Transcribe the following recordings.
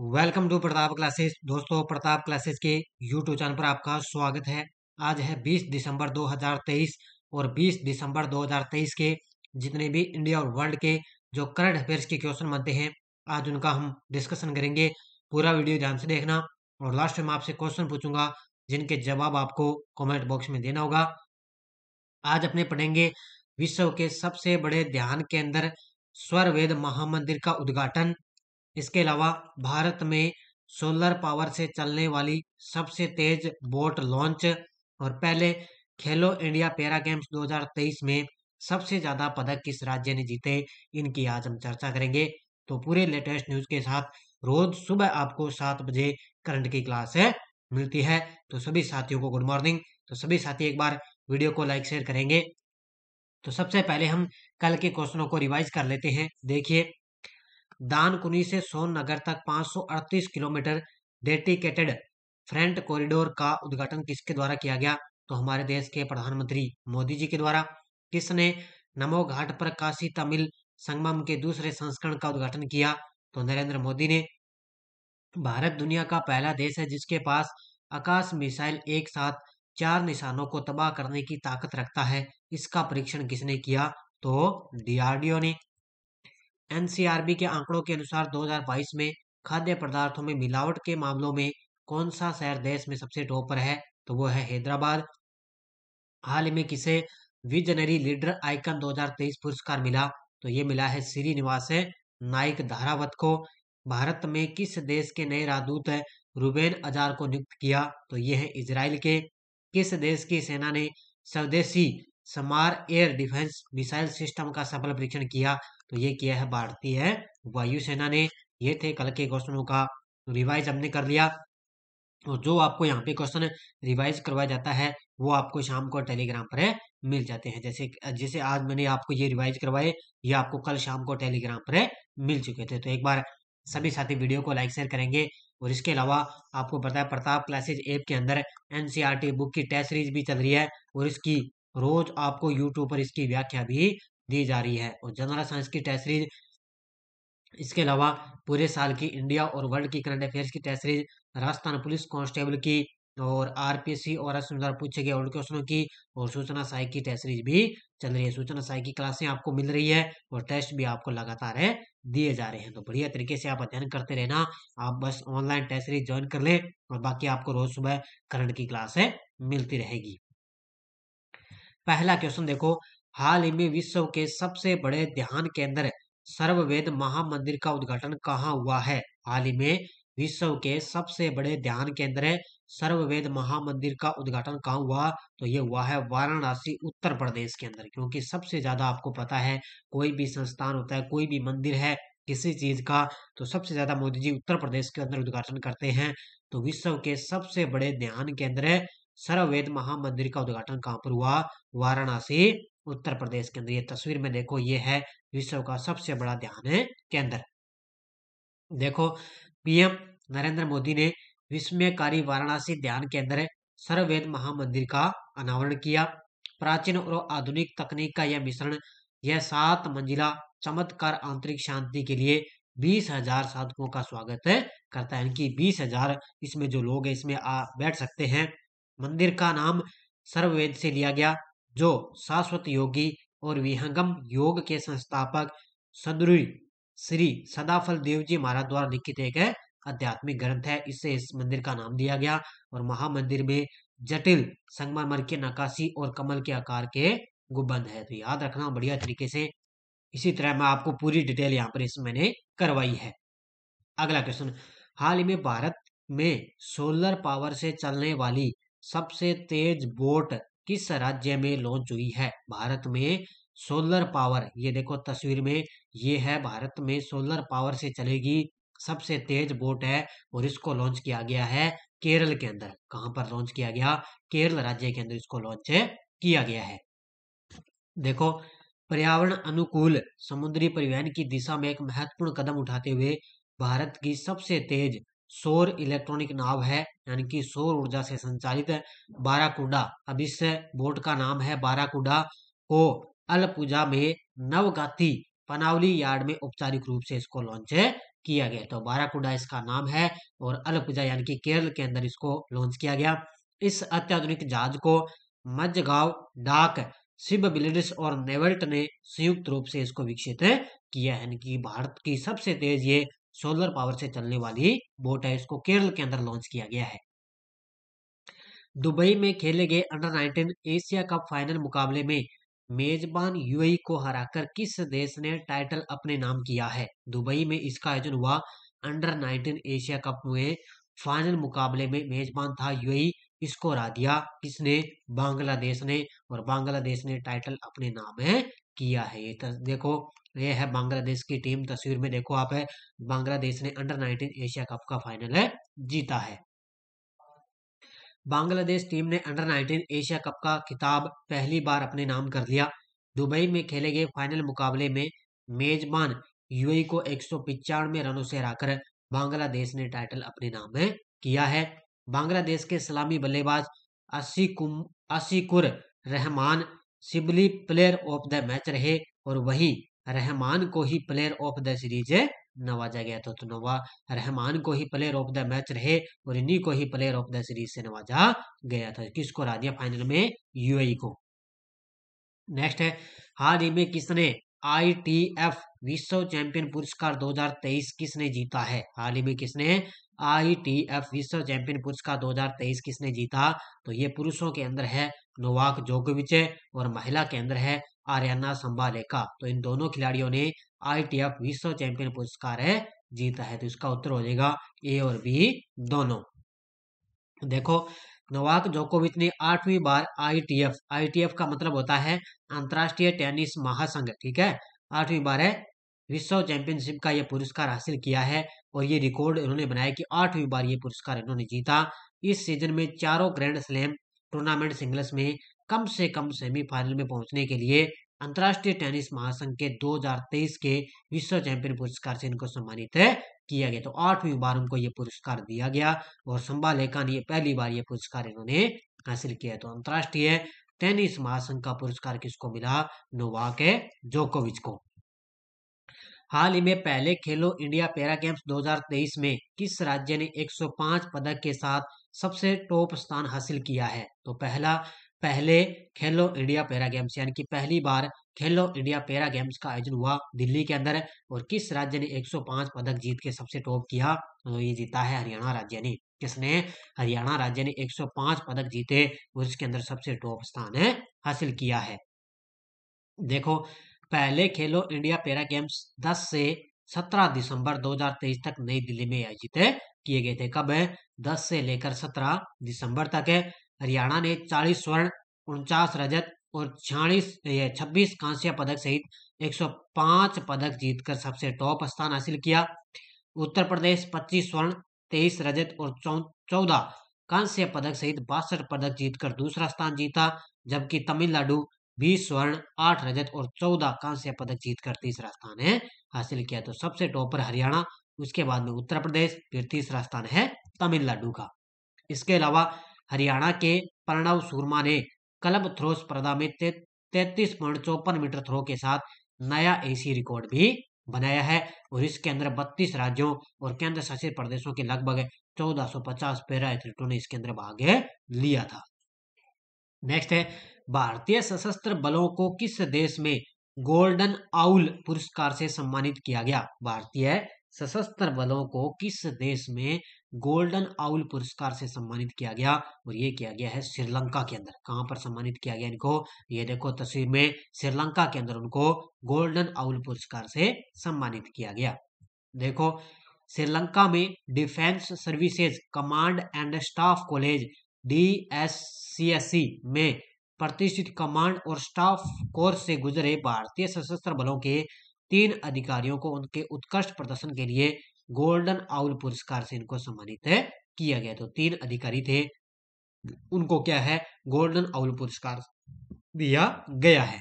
welcome to Pratap classes दोस्तों Pratap classes के YouTube channel पर आपका स्वागत है आज है 20 दिसंबर 2023 और 20 दिसंबर 2023 के जितने भी इंडिया और वर्ल्ड के जो करंट अफेयर्स के क्वेश्चन बनते हैं आज उनका हम डिस्कशन करेंगे पूरा वीडियो ध्यान से देखना और लास्ट में आपसे क्वेश्चन पूछूंगा जिनके जवाब आपको कॉमेंट बॉक्स में देना होगा आज अपने पढ़ेंगे विश्व के सबसे बड़े ध्यान के अंदर स्वर वेद महामंदिर का उद्घाटन इसके अलावा भारत में सोलर पावर से चलने वाली सबसे तेज बोट लॉन्च और पहले खेलो इंडिया पैरा गेम्स 2023 में सबसे ज्यादा पदक किस राज्य ने जीते इनकी आज हम चर्चा करेंगे तो पूरे लेटेस्ट न्यूज के साथ रोज सुबह आपको सात बजे करंट की क्लास है मिलती है तो सभी साथियों को गुड मॉर्निंग तो सभी साथी एक बार वीडियो को लाइक शेयर करेंगे तो सबसे पहले हम कल के क्वेश्चनों को रिवाइज कर लेते हैं देखिए दानकुनी से सोन नगर तक 538 किलोमीटर डेडिकेटेड फ्रंट कॉरिडोर का उद्घाटन किसके द्वारा किया गया तो हमारे देश के प्रधानमंत्री मोदी जी के द्वारा किसने नमो घाट पर काशी तमिल संगम के दूसरे संस्करण का उद्घाटन किया तो नरेंद्र मोदी ने भारत दुनिया का पहला देश है जिसके पास आकाश मिसाइल एक साथ चार निशानों को तबाह करने की ताकत रखता है इसका परीक्षण किसने किया तो डीआरडीओ ने एनसीआरबी के आंकड़ों के अनुसार 2022 में खाद्य पदार्थों में मिलावट के मामलों में कौन सा शहर देश में सबसे टॉप पर है तो वो है हैदराबाद हाल ही में किसे विजनरी लीडर आइकन 2023 पुरस्कार मिला तो ये मिला है श्रीनिवास नाइक धारावत को भारत में किस देश के नए राजदूत रूबेन अजार को नियुक्त किया तो ये है इसराइल के किस देश की सेना ने स्वदेशी समार एयर डिफेंस मिसाइल सिस्टम का सफल परीक्षण किया तो ये किया है भारतीय वायुसेना ने ये थे कल के क्वेश्चनों का रिवाइज हमने कर लिया और जो आपको यहाँ पे क्वेश्चन रिवाइज करवाया जाता है वो आपको शाम को टेलीग्राम पर मिल जाते हैं जैसे जैसे आज मैंने आपको ये रिवाइज करवाए ये आपको कल शाम को टेलीग्राम पर मिल चुके थे तो एक बार सभी साथी वीडियो को लाइक शेयर करेंगे और इसके अलावा आपको पता है प्रताप क्लासेज ऐप के अंदर एनसीआरटी बुक की टेस्ट सीरीज भी चल रही है और इसकी रोज आपको यूट्यूब पर इसकी व्याख्या भी दी जा रही है और जनरल साइंस की टेस्ट सीरीज इसके अलावा पूरे साल की इंडिया और वर्ल्ड की करंट अफेयर्स की test series Rajasthan police constable की और आरपीएससी और एस द्वारा पूछे गए ओल्ड क्वेश्चनों की और सूचना सहायक की टेस्ट सीरीज भी चल रही है सूचना सहायक की क्लासें आपको मिल रही है और टेस्ट भी आपको लगातार है दिए जा रहे हैं तो बढ़िया तरीके से आप अध्ययन करते रहना आप बस ऑनलाइन टेस्ट सीरीज ज्वाइन कर लें और बाकी आपको रोज सुबह करंट की क्लासें मिलती रहेगी पहला क्वेश्चन देखो हाल ही में विश्व के सबसे बड़े ध्यान केंद्र सर्ववेद महामंदिर का उद्घाटन कहाँ हुआ है हाल ही में विश्व के सबसे बड़े ध्यान केंद्र सर्ववेद महामंदिर का उद्घाटन कहाँ हुआ तो ये हुआ है वाराणसी उत्तर प्रदेश के अंदर क्योंकि सबसे ज्यादा आपको पता है कोई भी संस्थान होता है कोई भी मंदिर है किसी चीज का तो सबसे ज्यादा मोदी जी उत्तर प्रदेश के अंदर उद्घाटन करते हैं तो विश्व के सबसे बड़े ध्यान केंद्र सर्व वेद महामंदिर का उद्घाटन कहाँ पर हुआ वाराणसी उत्तर प्रदेश के अंदर ये तस्वीर में देखो ये है विश्व का सबसे बड़ा ध्यान केंद्र देखो पीएम नरेंद्र मोदी ने विस्मयकारी वाराणसी ध्यान केंद्र वेद महामंदिर का अनावरण किया प्राचीन और आधुनिक तकनीक का यह मिश्रण यह सात मंजिला चमत्कार आंतरिक शांति के लिए बीस हजार साधकों का स्वागत करता है इनकी बीस हजार इसमें जो लोग हैं इसमें आ बैठ सकते हैं मंदिर का नाम सर्ववेद से लिया गया जो शाश्वत योगी और विहंगम योग के संस्थापक सदरुई श्री सदाफल देव जी महाराज द्वारा लिखित एक आध्यात्मिक ग्रंथ है इसे इस मंदिर का नाम दिया गया और महामंदिर में जटिल संगमरमर के नकाशी और कमल के आकार के गुबंद है तो याद रखना बढ़िया तरीके से इसी तरह मैं आपको पूरी डिटेल यहाँ पर इस मैंने करवाई है अगला क्वेश्चन हाल ही में भारत में सोलर पावर से चलने वाली सबसे तेज बोट किस राज्य में लॉन्च हुई है भारत में सोलर पावर ये देखो तस्वीर में ये है भारत में सोलर पावर से चलेगी सबसे तेज बोट है और इसको लॉन्च किया गया है केरल के अंदर कहां पर लॉन्च किया गया केरल राज्य के अंदर इसको लॉन्च किया गया है देखो पर्यावरण अनुकूल समुद्री परिवहन की दिशा में एक महत्वपूर्ण कदम उठाते हुए भारत की सबसे तेज सौर इलेक्ट्रॉनिक नाव है यानी कि सौर ऊर्जा से संचालित बाराकुडा अब इस बोर्ड का नाम है बाराकुडा को अलपुजा में नवगाती पनावली यार्ड में औपचारिक रूप से इसको लॉन्च किया गया तो बाराकुडा इसका नाम है और अलपुजा यानी कि केरल के अंदर इसको लॉन्च किया गया इस अत्याधुनिक जहाज को मजगांव डाक सिब बिल्डर्स और नेवल्ट ने संयुक्त रूप से इसको विकसित किया है यानी कि भारत की सबसे तेज ये सोलर पावर से चलने वाली बोट है इसको केरल के अंदर लॉन्च किया गया है दुबई में खेले गए अंडर 19 एशिया कप फाइनल मुकाबले में मेजबान यूएई को हराकर किस देश ने टाइटल अपने नाम किया है दुबई में इसका आयोजन हुआ अंडर 19 एशिया कप में फाइनल मुकाबले में मेजबान था यूएई इसको हरा दिया किसने बांग्लादेश ने और बांग्लादेश ने टाइटल अपने नाम है किया है ये देखो ये है बांग्लादेश की टीम तस्वीर में देखो आप है बांग्लादेश ने अंडर 19 एशिया कप का फाइनल है जीता है बांग्लादेश टीम ने अंडर 19 एशिया कप का खिताब पहली बार अपने नाम कर लिया दुबई में खेले गए फाइनल मुकाबले में मेजबान यूएई को एक सौ रनों से हराकर बांग्लादेश ने टाइटल अपने नाम में किया है बांग्लादेश के सलामी बल्लेबाज Ashiqur Rahman Shibli player of the match रहे और वही रहमान को ही प्लेयर ऑफ द सीरीज नवाजा गया था तो नवा रहमान को ही प्लेयर ऑफ द मैच रहे और इन्हीं को ही प्लेयर ऑफ द सीरीज से नवाजा गया था किसको हरा दिया फाइनल में यूएई e को नेक्स्ट है हाल ही में किसने आईटीएफ विश्व चैंपियन पुरस्कार 2023 किसने जीता है हाल ही में किसने आईटीएफ विश्व चैंपियन पुरस्कार 2023 किसने जीता तो ये पुरुषों के अंदर है नोवाक जोकोविच और महिला केंद्र है आर्याना का तो इन दोनों खिलाड़ियों ने आईटीएफ विश्व चैंपियन पुरस्कार है जीता है तो इसका उत्तर हो जाएगा ए और बी दोनों देखो नोवाक जोकोविच ने आठवीं बार आईटीएफ आईटीएफ का मतलब होता है अंतर्राष्ट्रीय टेनिस महासंघ ठीक है आठवीं बार है विश्व चैंपियनशिप का यह पुरस्कार हासिल किया है और ये रिकॉर्ड इन्होंने बनाया कि आठवीं बार ये पुरस्कार इन्होंने जीता इस सीजन में चारों ग्रैंड स्लैम टूर्नामेंट सिंगल्स में कम से कम सेमीफाइनल में पहुंचने के लिए अंतर्राष्ट्रीय टेनिस महासंघ के 2023 के विश्व चैंपियन पुरस्कार से इनको सम्मानित किया गया तो आठवीं बार उनको ये पुरस्कार दिया गया और संभा लेखा ने पहली बार ये पुरस्कार इन्होंने हासिल किया तो अंतर्राष्ट्रीय टेनिस महासंघ का पुरस्कार किसको मिला नोवाक जोकोविच को हाल ही में पहले खेलो इंडिया पैरा गेम्स 2023 में किस राज्य ने 105 पदक के साथ सबसे टॉप स्थान हासिल किया है तो पहला पहले खेलो इंडिया पैरा गेम्स यानी कि पहली बार खेलो इंडिया पैरा गेम्स का आयोजन हुआ दिल्ली के अंदर और किस राज्य ने 105 पदक जीत के सबसे टॉप किया तो ये जीता है हरियाणा राज्य ने किसने हरियाणा राज्य ने 105 पदक जीते और इसके अंदर सबसे टॉप स्थान है हासिल किया है देखो पहले खेलो इंडिया पैरा गेम्स दस से सत्रह दिसंबर दो तक नई दिल्ली में आयोजित किए गए थे कब है दस से लेकर सत्रह दिसंबर तक है हरियाणा ने चालीस स्वर्ण उनचास रजत और छियालीस छब्बीस कांस्य पदक सहित 105 पदक जीतकर सबसे टॉप स्थान हासिल किया उत्तर प्रदेश 25 स्वर्ण 23 रजत और चौदह कांस्य पदक सहित बासठ पदक जीतकर दूसरा स्थान जीता जबकि तमिलनाडु 20 स्वर्ण 8 रजत और 14 कांस्य पदक जीतकर तीसरा स्थान है हासिल किया तो सबसे टॉप पर हरियाणा उसके बाद में उत्तर प्रदेश फिर तीसरा स्थान है तमिलनाडु का इसके अलावा हरियाणा के प्रणव सूरमा ने क्लब थ्रो स्पर्धा में तैतीस पॉइंट चौपन मीटर थ्रो के साथ नया एसी रिकॉर्ड भी बनाया है और इसके अंदर 32 राज्यों और केंद्र शासित प्रदेशों के लगभग 1450 पैरा एथलीटों ने इसके अंदर भाग लिया था नेक्स्ट है भारतीय सशस्त्र बलों को किस देश में गोल्डन आउल पुरस्कार से सम्मानित किया गया भारतीय सशस्त्र बलों को किस देश में गोल्डन आउल पुरस्कार से सम्मानित किया गया और ये किया गया है श्रीलंका के अंदर कहाँ पर सम्मानित किया गया इनको ये देखो तस्वीर में श्रीलंका के अंदर उनको गोल्डन आउल पुरस्कार से सम्मानित किया गया देखो श्रीलंका में defence services command and staff college D में प्रतिष्ठित कमांड और स्टाफ कोर्स से गुजरे भारतीय सशस्त्र बलों के तीन अधिकारियों को उनके उत्कृष्ट प्रदर्शन के लिए गोल्डन आउल पुरस्कार से इनको सम्मानित किया गया तो तीन अधिकारी थे उनको क्या है गोल्डन आउल पुरस्कार दिया गया है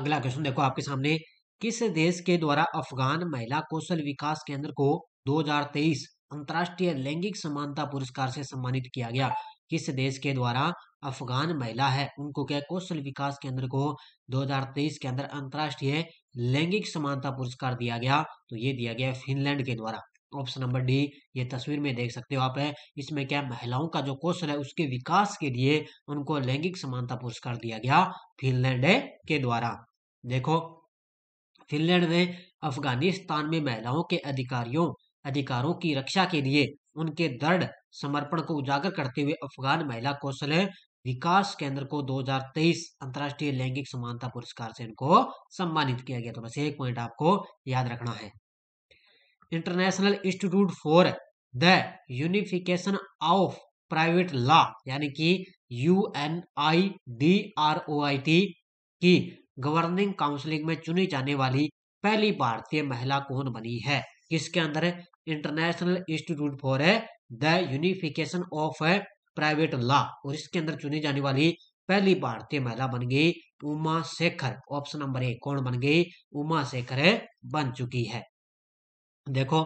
अगला क्वेश्चन देखो आपके सामने किस देश के द्वारा अफगान महिला कौशल विकास केंद्र को 2023 अंतर्राष्ट्रीय लैंगिक समानता पुरस्कार से सम्मानित किया गया किस देश के द्वारा अफगान महिला है उनको क्या कौशल विकास केंद्र को 2023 के अंदर अंतर्राष्ट्रीय लैंगिक समानता पुरस्कार दिया गया तो ये दिया गया फिनलैंड के द्वारा ऑप्शन नंबर डी ये तस्वीर में देख सकते हो आप है इसमें क्या महिलाओं का जो कौशल है उसके विकास के लिए उनको लैंगिक समानता पुरस्कार दिया गया फिनलैंड के द्वारा देखो फिनलैंड ने अफगानिस्तान में महिलाओं के अधिकारियों अधिकारों की रक्षा के लिए उनके दृढ़ समर्पण को उजागर करते हुए अफगान महिला कौशल विकास केंद्र को 2023 अंतरराष्ट्रीय लैंगिक समानता पुरस्कार से इनको सम्मानित किया गया तो बस एक पॉइंट आपको याद रखना है international institute for the unification of private law यानी कि U N I D R O I T की गवर्निंग काउंसिलिंग में चुनी जाने वाली पहली भारतीय महिला कौन बनी है किसके अंदर international institute for the unification of private law और इसके अंदर चुनी जाने वाली पहली भारतीय महिला बन गई उमा शेखर ऑप्शन नंबर एक कौन बन गई उमा शेखर बन चुकी है देखो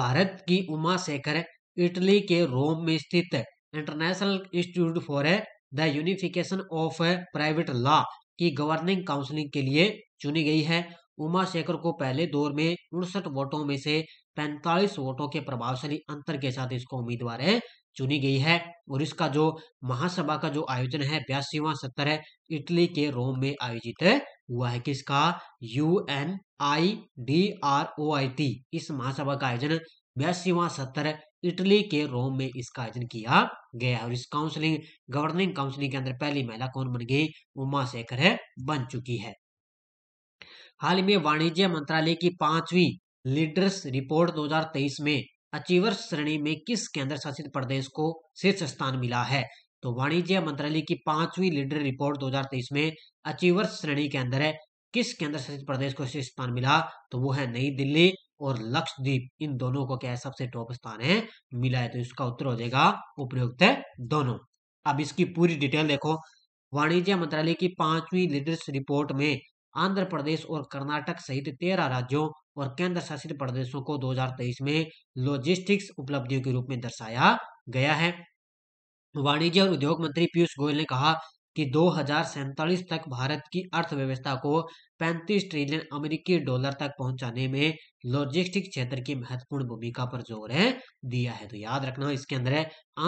भारत की उमा शेखर इटली के रोम में स्थित international institute for the unification of private law की गवर्निंग काउंसिलिंग के लिए चुनी गई है उमा शेखर को पहले दौर में उनसठ वोटों में से 45 वोटों के प्रभावशाली अंतर के साथ इसको उम्मीदवार है चुनी गई है और इसका जो महासभा का जो आयोजन है बयासीवा सत्र है इटली के रोम में आयोजित हुआ है किसका U N I D R O I T इस महासभा का आयोजन बयासीवा सत्र इटली के रोम में इसका आयोजन किया गया और इस काउंसलिंग गवर्निंग काउंसिलिंग के अंदर पहली महिला कौन बन गई उमा शेखर बन चुकी है हाल में वाणिज्य मंत्रालय की पांचवी लीडर्स रिपोर्ट 2023 में अचीवर श्रेणी में किस केंद्र शासित प्रदेश को शीर्ष स्थान मिला है तो वाणिज्य मंत्रालय की पांचवी लीडर रिपोर्ट 2023 में अचीवर्स श्रेणी के अंदर है किस केंद्र शासित प्रदेश को शीर्ष स्थान मिला तो वो है नई दिल्ली और लक्षद्वीप इन दोनों को क्या है सबसे टॉप स्थान है मिला है तो इसका उत्तर हो जाएगा उपयुक्त दोनों अब इसकी पूरी डिटेल देखो वाणिज्य मंत्रालय की पांचवी लीडर्स रिपोर्ट में आंध्र प्रदेश और कर्नाटक सहित तेरह राज्यों और केंद्र शासित प्रदेशों को 2023 में लॉजिस्टिक्स उपलब्धियों के रूप में दर्शाया गया है वाणिज्य और उद्योग मंत्री पीयूष गोयल ने कहा कि दो तक भारत की अर्थव्यवस्था को 35 ट्रिलियन अमेरिकी डॉलर तक पहुंचाने में लॉजिस्टिक क्षेत्र की महत्वपूर्ण भूमिका पर जोर है दिया है तो याद रखना इसके अंदर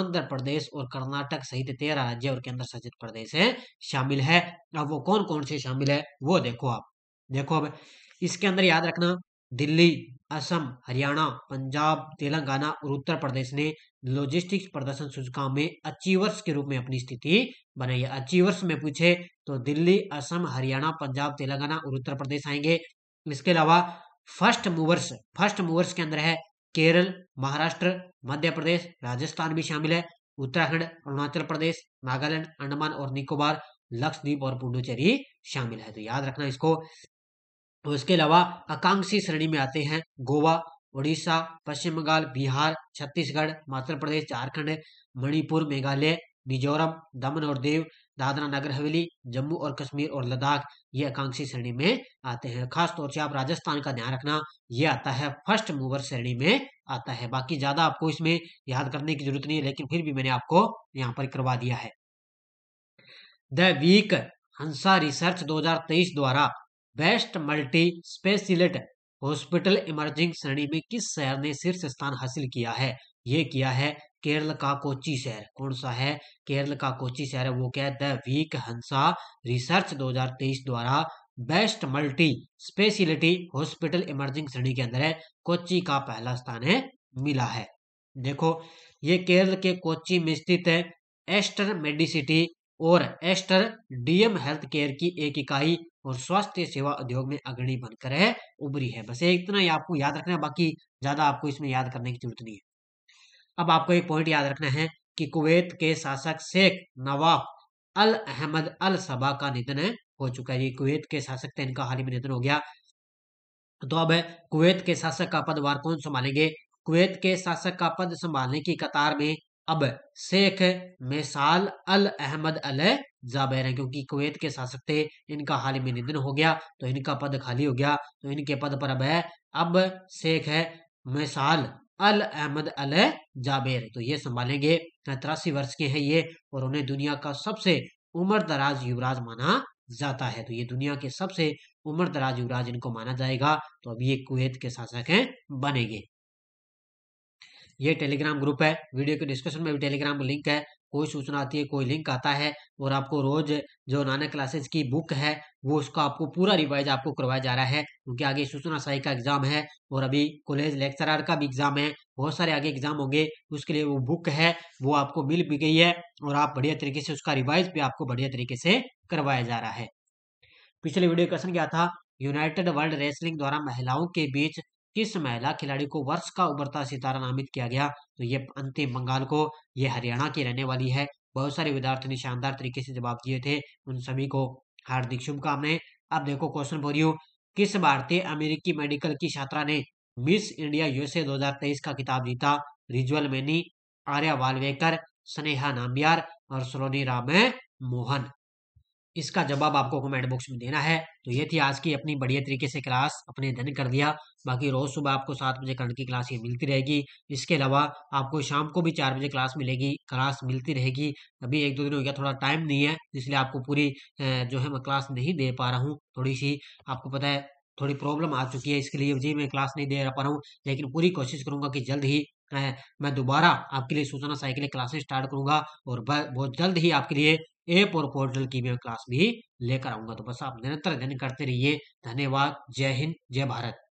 आंध्र प्रदेश और कर्नाटक सहित तेरह राज्य और केंद्र शासित प्रदेश है शामिल है अब वो कौन कौन से शामिल है वो देखो आप देखो अब इसके अंदर याद रखना दिल्ली असम हरियाणा पंजाब तेलंगाना और उत्तर प्रदेश ने लॉजिस्टिक्स प्रदर्शन सूचकांक में अचीवर्स के रूप में अपनी स्थिति बनाई है अचीवर्स में पूछे तो दिल्ली असम हरियाणा पंजाब तेलंगाना और उत्तर प्रदेश आएंगे इसके अलावा फर्स्ट मूवर्स फर्स्ट मूवर्स के अंदर है केरल महाराष्ट्र मध्य प्रदेश राजस्थान भी शामिल है उत्तराखंड अरुणाचल प्रदेश नागालैंड अंडमान और निकोबार लक्षद्वीप और पुडुचेरी शामिल है तो याद रखना इसको तो इसके अलावा आकांक्षी श्रेणी में आते हैं गोवा उड़ीसा पश्चिम बंगाल बिहार छत्तीसगढ़ हिमाचल प्रदेश झारखंड मणिपुर मेघालय मिजोरम दमन और देव दादरा नगर हवेली जम्मू और कश्मीर और लद्दाख ये आकांक्षी श्रेणी में आते हैं खास तौर से आप राजस्थान का ध्यान रखना ये आता है फर्स्ट मूवर श्रेणी में आता है बाकी ज्यादा आपको इसमें याद करने की जरूरत नहीं है लेकिन फिर भी मैंने आपको यहाँ पर करवा दिया है द वीक हंसा रिसर्च 2023 द्वारा best multi speciality hospital emerging श्रेणी में किस शहर ने शीर्ष स्थान हासिल किया है ये किया है केरल का कोची शहर कौन सा है केरल का कोची शहर वो क्या है द वीक हंसा रिसर्च 2023 द्वारा best multi speciality hospital emerging श्रेणी के अंदर है कोची का पहला स्थान है मिला है देखो ये केरल के कोची में स्थित है एस्टर मेडिसिटी और एस्टर डीएम हेल्थ केयर की एक इकाई और स्वास्थ्य सेवा उद्योग में अग्रणी बनकर है उभरी है बस इतना ही आपको याद रखना है बाकी ज्यादा आपको इसमें याद करने की जरूरत नहीं है अब आपको एक पॉइंट याद रखना है कि कुवैत के शासक शेख नवाब अल अहमद अल सबा का निधन हो चुका है कुवैत के शासक थे इनका हाल ही में निधन हो गया तो अब कुवैत के शासक का पदवार कौन संभालेंगे कुवैत के शासक का पद संभालने की कतार में अब शेख मैसाल अल अहमद अल जाबैर है क्योंकि कुवैत के शासक थे इनका हाल में निधन हो गया तो इनका पद खाली हो गया तो इनके पद पर अब है अब शेख है मेसाल अल अहमद अल जाबेर तो ये संभालेंगे तिरासी वर्ष के हैं ये और उन्हें दुनिया का सबसे उम्र दराज युवराज माना जाता है तो ये दुनिया के सबसे उम्र दराज युवराज इनको माना जाएगा तो अब ये कुवैत के शासक हैं बनेंगे ये टेलीग्राम ग्रुप है वीडियो के डिस्क्रिप्शन में भी टेलीग्राम लिंक है कोई सूचना आती है कोई लिंक आता है और आपको रोज जो नाना क्लासेस की बुक है वो उसका आपको पूरा रिवाइज आपको करवाया जा रहा है क्योंकि आगे सूचना सहायक का एग्जाम है और अभी कॉलेज लेक्चरर का भी एग्जाम है बहुत सारे आगे एग्जाम होंगे उसके लिए वो बुक है वो आपको मिल भी गई है और आप बढ़िया तरीके से उसका रिवाइज भी आपको बढ़िया तरीके से करवाया जा रहा है पिछले वीडियो क्वेश्चन क्या था यूनाइटेड वर्ल्ड रेसलिंग द्वारा महिलाओं के बीच किस महिला खिलाड़ी को वर्ष का उभरता सितारा नामित किया गया तो ये अंतिम बंगाल को ये हरियाणा की रहने वाली है बहुत सारे विद्यार्थियों ने शानदार तरीके से जवाब दिए थे उन सभी को हार्दिक शुभकामनाएं अब देखो क्वेश्चन बोलियो किस भारतीय अमेरिकी मेडिकल की छात्रा ने मिस इंडिया यूएसए 2023 का खिताब जीता रिज्वल मैनी आर्या वालवेकर स्नेहा नाम्बियार और सलोनी राम मोहन इसका जवाब आपको कमेंट बॉक्स में देना है तो ये थी आज की अपनी बढ़िया तरीके से क्लास अपने धन कर दिया बाकी रोज़ सुबह आपको सात बजे करंट की क्लास ये मिलती रहेगी इसके अलावा आपको शाम को भी चार बजे क्लास मिलेगी क्लास मिलती रहेगी अभी एक दो दिन हो गया थोड़ा टाइम नहीं है इसलिए आपको पूरी जो है मैं क्लास नहीं दे पा रहा हूँ थोड़ी सी आपको पता है थोड़ी प्रॉब्लम आ चुकी है इसके लिए जी मैं क्लास नहीं दे पा रहा हूँ लेकिन पूरी कोशिश करूंगा कि जल्द ही मैं दोबारा आपके लिए सूचना साइकिल क्लासेस स्टार्ट करूंगा और बहुत जल्द ही आपके लिए ऐप और पोर्टल की वेब क्लास भी लेकर आऊंगा तो बस आप निरंतर अध्ययन करते रहिए धन्यवाद जय हिंद जय भारत